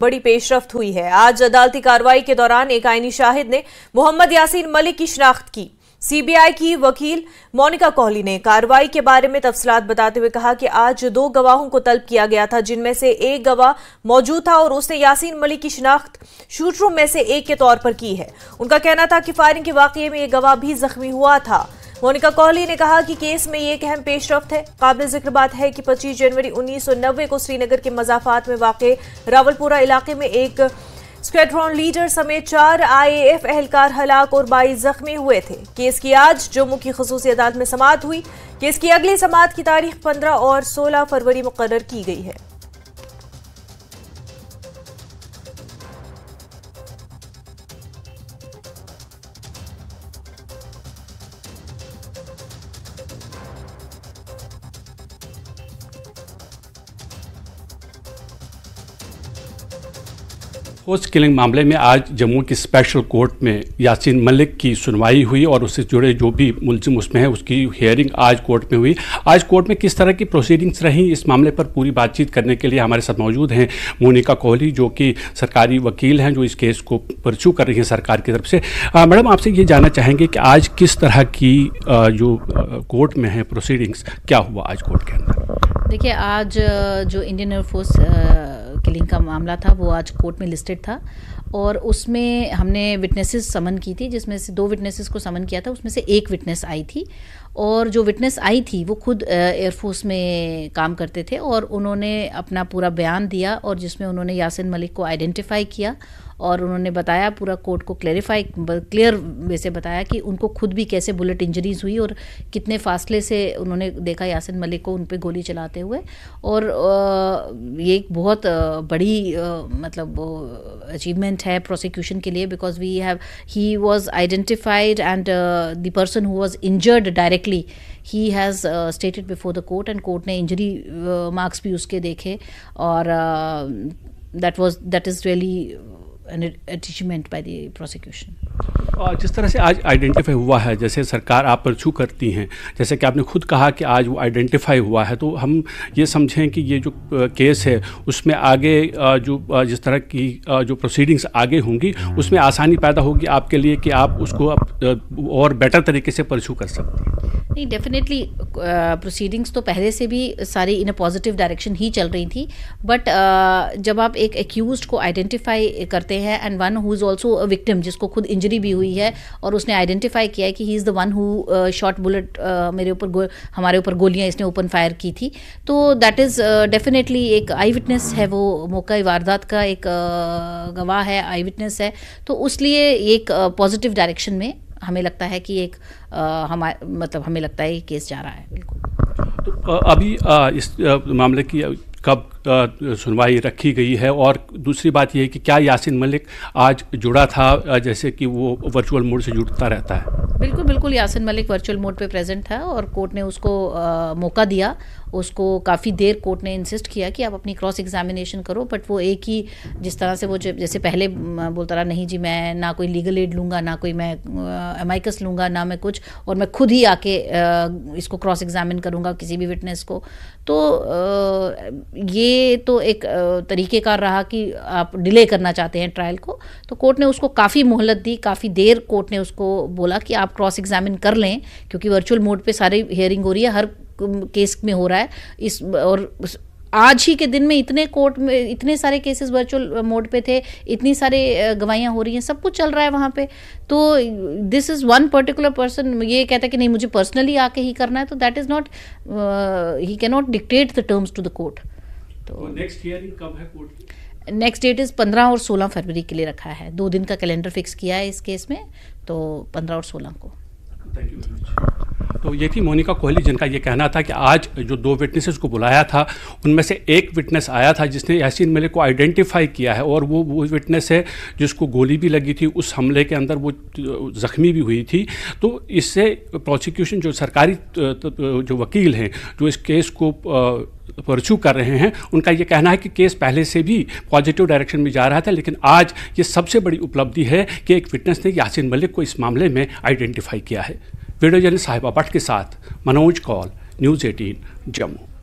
बड़ी पेशरफ हुई है आज अदालती कार्रवाई के दौरान एक आईनी शाहिद ने मोहम्मद यासीन मलिक की शनाख्त की सीबीआई की वकील मोनिका कोहली ने कार्रवाई के बारे में तफसलात बताते हुए कहा कि आज दो गवाहों को तलब किया गया था जिनमें से एक गवाह मौजूद था और उसने यासीन मलिक की शिनाख्त शूटरों में से एक के तौर पर की है उनका कहना था कि फायरिंग के वाकये में एक गवाह भी जख्मी हुआ था मोनिका कोहली ने कहा कि केस में ये एक अहम रफ्त है काबिल जिक्र बात है कि 25 जनवरी 1990 को श्रीनगर के मजाफात में वाक़ रावलपुरा इलाके में एक स्क्वेड्रॉन लीडर समेत चार आईएएफ एहलकार हलाक और बाईस जख्मी हुए थे केस की आज जम्मू की खसूस अदालत में समात हुई केस की अगली समात की तारीख 15 और 16 फरवरी मुकर की गई है फोर्स किलिंग मामले में आज जम्मू की स्पेशल कोर्ट में यासीन मलिक की सुनवाई हुई और उससे जुड़े जो भी मुलजिम उसमें है उसकी हियरिंग आज कोर्ट में हुई आज कोर्ट में किस तरह की प्रोसीडिंग्स रही इस मामले पर पूरी बातचीत करने के लिए हमारे साथ मौजूद हैं मोनिका कोहली जो कि सरकारी वकील हैं जो इस केस को परस्यू कर रही हैं सरकार की तरफ से मैडम आपसे ये जानना चाहेंगे कि आज किस तरह की आ, जो कोर्ट में है प्रोसीडिंग्स क्या हुआ आज कोर्ट के अंदर देखिए आज जो इंडियन एयरफोर्स किलिंग का मामला था वो आज कोर्ट में लिस्टेड था और उसमें हमने विटनेसेस समन की थी जिसमें से दो विटनेसेस को समन किया था उसमें से एक विटनेस आई थी और जो विटनेस आई थी वो खुद एयरफोर्स में काम करते थे और उन्होंने अपना पूरा बयान दिया और जिसमें उन्होंने यासिन मलिक को आइडेंटिफाई किया और उन्होंने बताया पूरा कोर्ट को क्लेरिफाई क्लियर वे से बताया कि उनको खुद भी कैसे बुलेट इंजरीज हुई और कितने फासले से उन्होंने देखा यासिन मलिक को उन पर गोली चलाते हुए और ये एक बहुत बड़ी मतलब अचीवमेंट है प्रोसिक्यूशन के लिए because we have he was identified and the person who was injured directly he has stated before the court and court ने इंजरी मार्क्स भी उसके देखे और that was that is really attachment by the prosecution जिस तरह से आज identify हुआ है जैसे सरकार आप पर छू करती हैं जैसे कि आपने खुद कहा कि आज वो आइडेंटिफाई हुआ है तो हम ये समझें कि ये जो केस है उसमें आगे जो जिस तरह की जो प्रोसीडिंग्स आगे होंगी उसमें आसानी पैदा होगी आपके लिए कि आप उसको और बेटर तरीके से परछू कर सकते हैं नहीं डेफिनेटली प्रोसीडिंग्स तो पहले से भी सारी इन अ पॉजिटिव डायरेक्शन ही चल रही थी बट जब आप एक एक्यूज को आइडेंटिफाई करते हैं and one who is also victim जिसको खुद इंजरी भी हुई है और उसने आइडेंटिफाई किया है कि he is the one who shot bullet मेरे ऊपर हमारे ऊपर गोलियाँ इसने ओपन फायर की थी तो दैट इज़ डेफिनेटली एक आई विटनेस है वो मौका वारदात का एक गवाह है आई विटनेस है तो उस लिए एक पॉजिटिव डायरेक्शन में हमें लगता है कि एक हमारे मतलब हमें लगता है कि केस जा रहा है बिल्कुल तो अभी आ, इस आ, मामले की कब सुनवाई रखी गई है और दूसरी बात यह है कि क्या यासिन मलिक आज जुड़ा था जैसे कि वो वर्चुअल मोड से जुड़ता रहता है बिल्कुल बिल्कुल यासिन मलिक वर्चुअल मोड पे प्रेजेंट था और कोर्ट ने उसको आ, मौका दिया उसको काफ़ी देर कोर्ट ने इंसिस्ट किया कि आप अपनी क्रॉस एग्जामिनेशन करो बट वो एक ही जिस तरह से वो जैसे पहले बोलता रहा नहीं जी मैं ना कोई लीगल एड लूँगा ना कोई मैं एमाइकस लूँगा ना मैं कुछ और मैं खुद ही आके इसको क्रॉस एग्जामिन करूँगा किसी भी विटनेस को तो ये तो एक तरीक़ेकार रहा कि आप डिले करना चाहते हैं ट्रायल को तो कोर्ट ने उसको काफ़ी मोहलत दी काफ़ी देर कोर्ट ने उसको बोला कि आप क्रॉस एग्जामिन कर लें क्योंकि वर्चुअल मोड पे सारी हियरिंग हो रही है हर केस में हो रहा है इस और आज ही के दिन में इतने कोर्ट में इतने सारे केसेस वर्चुअल मोड पे थे इतनी सारे गवाहियां हो रही हैं सब कुछ चल रहा है वहाँ पे तो this is one particular person ये कहता है कि नहीं मुझे पर्सनली आके ही करना है तो that is not he can not dictate the terms to the court तो नेक्स्ट हियरिंग कब है कोर्ट की नेक्स्ट डेट इज़ पंद्रह और सोलह फरवरी के लिए रखा है दो दिन का कैलेंडर फिक्स किया है इस केस में तो पंद्रह और सोलह को थैंक यू तो ये थी मोनिका कोहली जिनका ये कहना था कि आज जो दो विटनेसेस को बुलाया था उनमें से एक विटनेस आया था जिसने यासीन मलिक को आइडेंटिफाई किया है और वो वो विटनेस है जिसको गोली भी लगी थी उस हमले के अंदर वो ज़ख्मी भी हुई थी तो इससे प्रोसिक्यूशन जो सरकारी जो वकील हैं जो इस केस को परचू कर रहे हैं उनका ये कहना है कि केस पहले से भी पॉजिटिव डायरेक्शन में जा रहा था लेकिन आज ये सबसे बड़ी उपलब्धि है कि एक विटनेस ने यासिन मलिक को इस मामले में आइडेंटिफाई किया है वीडियो जर्नलिस्ट साहिबा भट्ट के साथ मनोज कौल न्यूज़ एटीन जम्मू